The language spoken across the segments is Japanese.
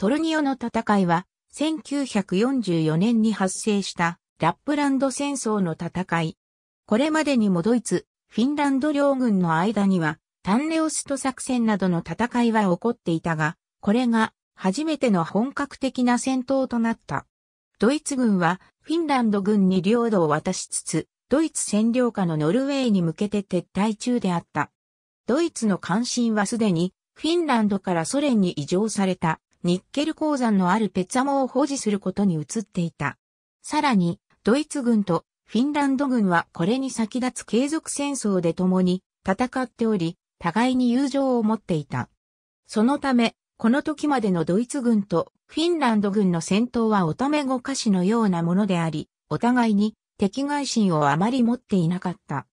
トルニオの戦いは、1944年に発生したラップランド戦争の戦い。これまでにもドイツ、フィンランド両軍の間には、タンレオスト作戦などの戦いは起こっていたが、これが初めての本格的な戦闘となった。ドイツ軍はフィンランド軍に領土を渡しつつ、ドイツ占領下のノルウェーに向けて撤退中であった。ドイツの関心はすでにフィンランドからソ連に移譲されたニッケル鉱山のあるペツァモを保持することに移っていた。さらに、ドイツ軍とフィンランド軍はこれに先立つ継続戦争で共に戦っており、互いに友情を持っていた。そのため、この時までのドイツ軍とフィンランド軍の戦闘はおためごかしのようなものであり、お互いに敵外心をあまり持っていなかった。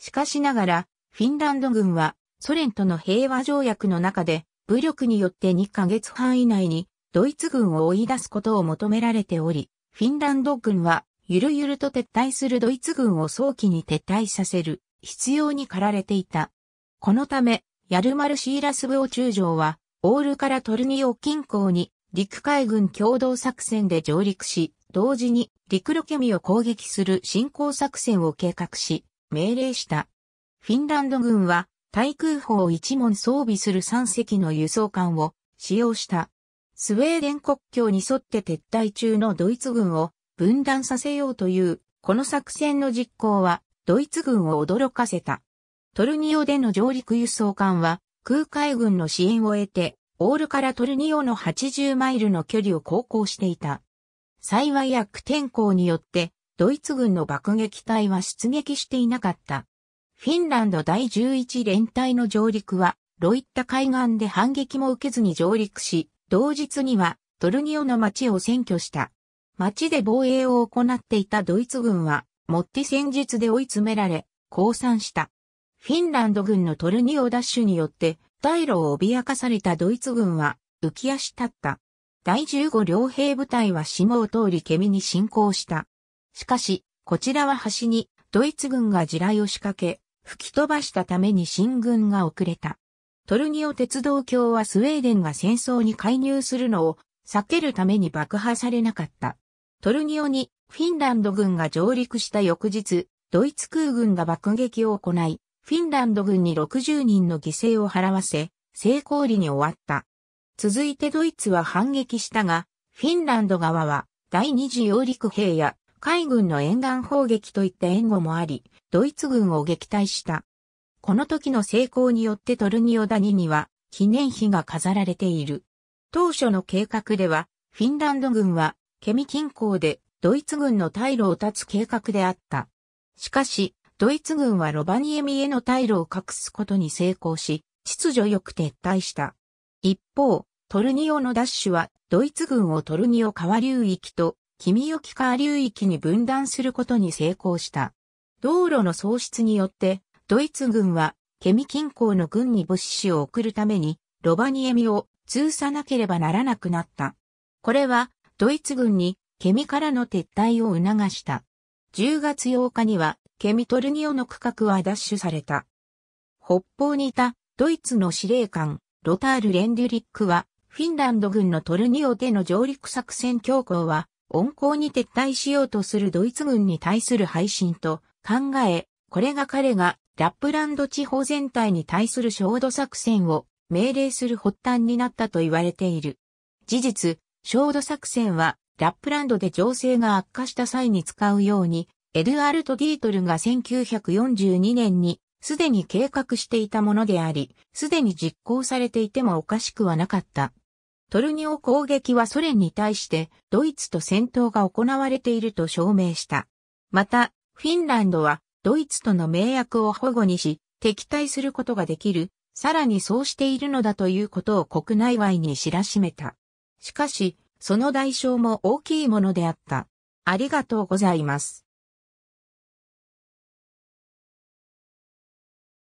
しかしながら、フィンランド軍はソ連との平和条約の中で武力によって2ヶ月半以内にドイツ軍を追い出すことを求められており、フィンランド軍はゆるゆると撤退するドイツ軍を早期に撤退させる必要に駆られていた。このため、ヤルマルシーラスブオ中将は、オールからトルニオ近郊に陸海軍共同作戦で上陸し、同時に陸ロケミを攻撃する進行作戦を計画し、命令した。フィンランド軍は対空砲を一門装備する3隻の輸送艦を使用した。スウェーデン国境に沿って撤退中のドイツ軍を分断させようという、この作戦の実行は、ドイツ軍を驚かせた。トルニオでの上陸輸送艦は、空海軍の支援を得て、オールからトルニオの80マイルの距離を航行していた。幸い悪天候によって、ドイツ軍の爆撃隊は出撃していなかった。フィンランド第11連隊の上陸は、ロイッタ海岸で反撃も受けずに上陸し、同日にはトルニオの町を占拠した。町で防衛を行っていたドイツ軍は、モッティ戦術で追い詰められ、降参した。フィンランド軍のトルニオダッシュによって、退路を脅かされたドイツ軍は、浮き足立った。第15両兵部隊は島を通りケミに侵攻した。しかし、こちらは橋に、ドイツ軍が地雷を仕掛け、吹き飛ばしたために進軍が遅れた。トルニオ鉄道橋はスウェーデンが戦争に介入するのを避けるために爆破されなかった。トルニオにフィンランド軍が上陸した翌日、ドイツ空軍が爆撃を行い、フィンランド軍に60人の犠牲を払わせ、成功裏に終わった。続いてドイツは反撃したが、フィンランド側は第二次揚陸兵や海軍の沿岸砲撃といった援護もあり、ドイツ軍を撃退した。この時の成功によってトルニオダニには記念碑が飾られている。当初の計画では、フィンランド軍はケミ近郊でドイツ軍の退路を断つ計画であった。しかし、ドイツ軍はロバニエミへの退路を隠すことに成功し、秩序よく撤退した。一方、トルニオのダッシュはドイツ軍をトルニオ川流域と君よきか流域に分断することに成功した。道路の喪失によって、ドイツ軍は、ケミ近郊の軍に物資を送るために、ロバニエミを通さなければならなくなった。これは、ドイツ軍に、ケミからの撤退を促した。10月8日には、ケミトルニオの区画は奪取された。北方にいた、ドイツの司令官、ロタール・レンデュリックは、フィンランド軍のトルニオでの上陸作戦強行は、温厚に撤退しようとするドイツ軍に対する配信と考え、これが彼がラップランド地方全体に対する焦土作戦を命令する発端になったと言われている。事実、焦土作戦はラップランドで情勢が悪化した際に使うように、エドゥアルト・ディートルが1942年にすでに計画していたものであり、すでに実行されていてもおかしくはなかった。トルニオ攻撃はソ連に対してドイツと戦闘が行われていると証明した。また、フィンランドはドイツとの盟約を保護にし、敵対することができる、さらにそうしているのだということを国内外に知らしめた。しかし、その代償も大きいものであった。ありがとうございます。